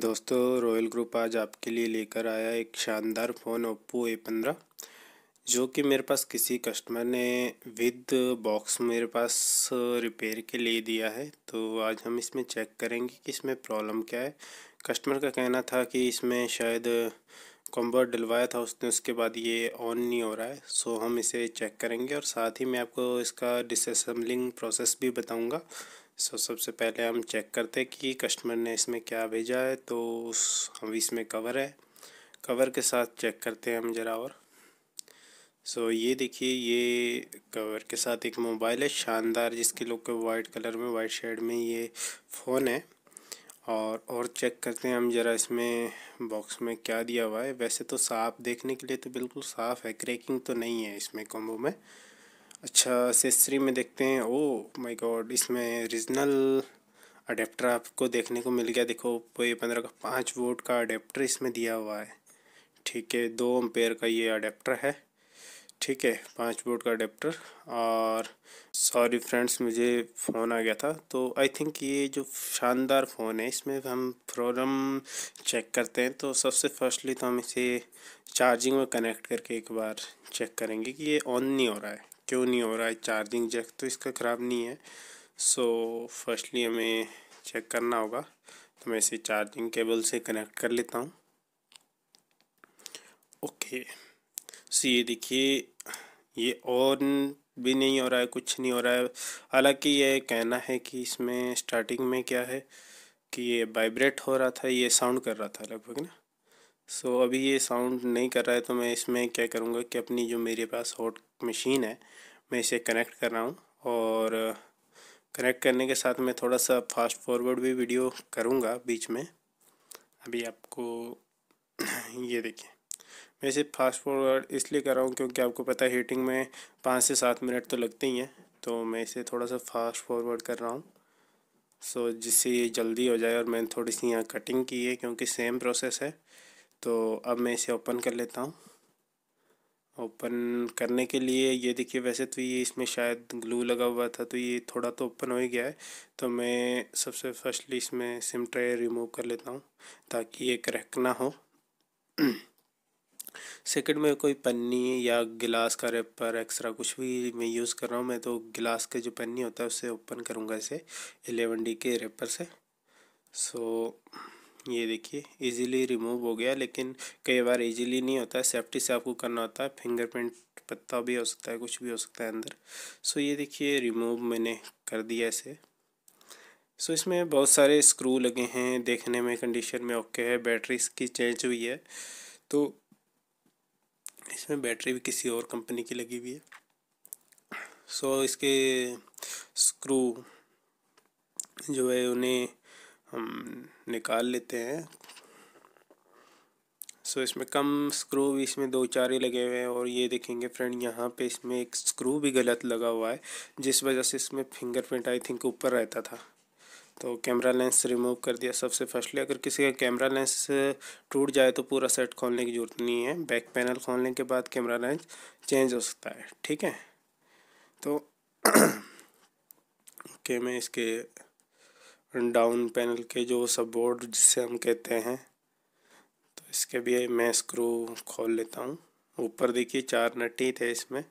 दोस्तों royal group आज आपके लिए लेकर आया एक शानदार फ़ोन ओप्पो ए पंद्रह जो कि मेरे पास किसी कस्टमर ने विद बॉक्स मेरे पास रिपेयर के लिए दिया है तो आज हम इसमें चेक करेंगे कि इसमें प्रॉब्लम क्या है कस्टमर का कहना था कि इसमें शायद कॉम्बर डलवाया था उसने उसके बाद ये ऑन नहीं हो रहा है सो हम इसे चेक करेंगे और साथ ही मैं आपको इसका डिसअसम्बलिंग प्रोसेस भी बताऊँगा सो so, सबसे पहले हम चेक करते हैं कि कस्टमर ने इसमें क्या भेजा है तो उस हम इसमें कवर है कवर के साथ चेक करते हैं हम ज़रा और सो so, ये देखिए ये कवर के साथ एक मोबाइल है शानदार जिसके लोग के वाइट कलर में वाइट शेड में ये फ़ोन है और और चेक करते हैं हम ज़रा इसमें बॉक्स में क्या दिया हुआ है वैसे तो साफ देखने के लिए तो बिल्कुल साफ़ है क्रैकिंग तो नहीं है इसमें कॉम्बो में अच्छा सेसरी में देखते हैं ओ माय गॉड इसमें रीजनल अडेप्टर आपको देखने को मिल गया देखो ये पंद्रह का पाँच वोट का अडेप्टर इसमें दिया हुआ है ठीक है दो अम्पेयर का ये अडेप्टर है ठीक है पाँच वोट का अडेप्टर और सॉरी फ्रेंड्स मुझे फ़ोन आ गया था तो आई थिंक ये जो शानदार फ़ोन है इसमें हम प्रॉब्लम चेक करते हैं तो सबसे फर्स्टली तो हम इसे चार्जिंग में कनेक्ट करके एक बार चेक करेंगे कि ये ऑन नहीं हो रहा है क्यों नहीं हो रहा है चार्जिंग जैक तो इसका ख़राब नहीं है सो फर्स्टली हमें चेक करना होगा तो मैं इसे चार्जिंग केबल से कनेक्ट कर लेता हूँ ओके सो ये देखिए ये ऑन भी नहीं हो रहा है कुछ नहीं हो रहा है हालांकि ये कहना है कि इसमें स्टार्टिंग में क्या है कि ये वाइब्रेट हो रहा था ये साउंड कर रहा था लगभग ना सो so, अभी ये साउंड नहीं कर रहा है तो मैं इसमें क्या करूँगा कि अपनी जो मेरे पास हॉट मशीन है मैं इसे कनेक्ट कर रहा हूँ और कनेक्ट करने के साथ मैं थोड़ा सा फास्ट फॉरवर्ड भी वीडियो करूँगा बीच में अभी आपको ये देखिए मैं इसे फास्ट फॉरवर्ड इसलिए कर रहा हूँ क्योंकि आपको पता है हीटिंग में पाँच से सात मिनट तो लगते ही हैं तो मैं इसे थोड़ा सा फास्ट फॉरवर्ड कर रहा हूँ सो so, जिससे ये जल्दी हो जाए और मैंने थोड़ी सी यहाँ कटिंग की है क्योंकि सेम प्रोसेस है तो अब मैं इसे ओपन कर लेता हूँ ओपन करने के लिए ये देखिए वैसे तो ये इसमें शायद ग्लू लगा हुआ था तो ये थोड़ा तो ओपन हो ही गया है तो मैं सबसे फर्स्टली इसमें सिम ट्रे रिमूव कर लेता हूँ ताकि ये क्रैक ना हो सेकंड में कोई पन्नी या गिलास का रेपर एक्स्ट्रा कुछ भी मैं यूज़ कर रहा हूँ मैं तो गिलास के जो पन्नी होता है उससे ओपन करूँगा इसे एलेवन डी के रेपर से सो so, ये देखिए इजीली रिमूव हो गया लेकिन कई बार इजीली नहीं होता है सेफ्टी से आपको करना होता है फिंगरप्रिंट पत्ता भी हो सकता है कुछ भी हो सकता है अंदर सो ये देखिए रिमूव मैंने कर दिया इसे सो इसमें बहुत सारे स्क्रू लगे हैं देखने में कंडीशन में ओके है बैटरी इसकी चेंज हुई है तो इसमें बैटरी भी किसी और कंपनी की लगी हुई है सो इसके स्क्रू जो है उन्हें हम निकाल लेते हैं सो so, इसमें कम स्क्रू भी इसमें दो चार ही लगे हुए हैं और ये देखेंगे फ्रेंड यहाँ पे इसमें एक स्क्रू भी गलत लगा हुआ है जिस वजह से इसमें फिंगरप्रिंट आई थिंक ऊपर रहता था तो कैमरा लेंस रिमूव कर दिया सबसे फर्स्टली अगर किसी का कैमरा लेंस टूट जाए तो पूरा सेट खोलने की ज़रूरत नहीं है बैक पैनल खोलने के बाद कैमरा लेंस चेंज हो सकता है ठीक है तो ओके okay, मैं इसके डाउन पैनल के जो सब बोर्ड जिसे हम कहते हैं तो इसके भी मैं स्क्रू खोल लेता हूँ ऊपर देखिए चार नटी थे इसमें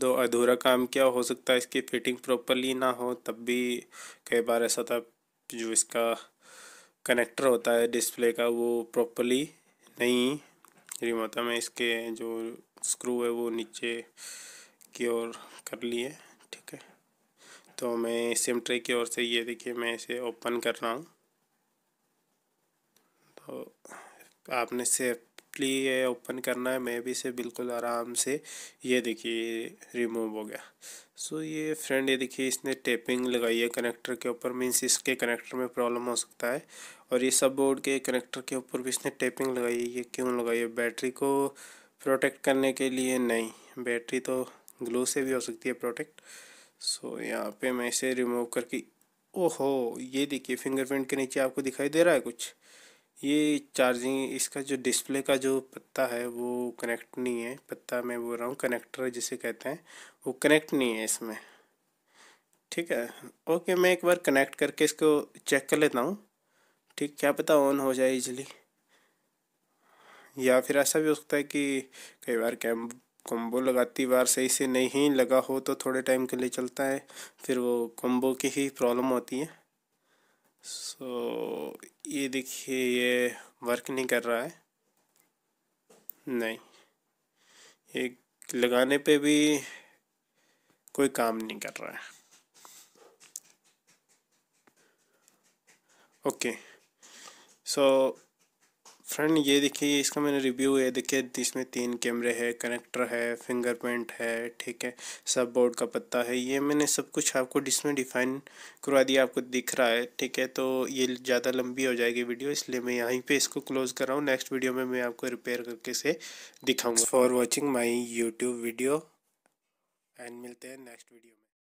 दो अधूरा काम क्या हो सकता है इसकी फिटिंग प्रॉपरली ना हो तब भी कई बार ऐसा था जो इसका कनेक्टर होता है डिस्प्ले का वो प्रॉपरली नहीं रिम होता मैं इसके जो स्क्रू है वो नीचे की ओर कर लिए तो मैं सिम ट्रे की ओर से ये देखिए मैं इसे ओपन कर रहा हूँ तो आपने सेफ्टली ये ओपन करना है मैं भी इसे बिल्कुल आराम से ये देखिए रिमूव हो गया सो ये फ्रेंड ये देखिए इसने टेपिंग लगाई है कनेक्टर के ऊपर मीन्स इसके कनेक्टर में प्रॉब्लम हो सकता है और ये सब बोर्ड के कनेक्टर के ऊपर भी इसने टेपिंग लगाई है ये क्यों लगाई है बैटरी को प्रोटेक्ट करने के लिए नहीं बैटरी तो ग्लो से भी हो सकती है प्रोटेक्ट सो यहाँ पे मैं इसे रिमूव करके ओहो ये देखिए फिंगरप्रिंट के नीचे आपको दिखाई दे रहा है कुछ ये चार्जिंग इसका जो डिस्प्ले का जो पत्ता है वो कनेक्ट नहीं है पत्ता मैं बोल रहा हूँ कनेक्टर जिसे कहते हैं वो कनेक्ट नहीं है इसमें ठीक है ओके मैं एक बार कनेक्ट करके इसको चेक कर लेता हूँ ठीक क्या पता ऑन हो जाए इजली या फिर ऐसा भी हो सकता है कि कई बार कैम कॉम्बो लगाती बार सही से नहीं लगा हो तो थोड़े टाइम के लिए चलता है फिर वो कॉम्बो की ही प्रॉब्लम होती है सो so, ये देखिए ये वर्क नहीं कर रहा है नहीं ये लगाने पे भी कोई काम नहीं कर रहा है ओके सो so, फ्रेंड ये देखिए इसका मैंने रिव्यू है देखिए इसमें तीन कैमरे है कनेक्टर है फिंगरप्रिंट है ठीक है सब बोर्ड का पत्ता है ये मैंने सब कुछ आपको इसमें डिफाइन करवा दिया आपको दिख रहा है ठीक है तो ये ज़्यादा लंबी हो जाएगी वीडियो इसलिए मैं यहीं पे इसको क्लोज कर रहा हूँ नेक्स्ट वीडियो में मैं आपको रिपेयर करके से दिखाऊंगा for watching my YouTube video and मिलते हैं नेक्स्ट वीडियो में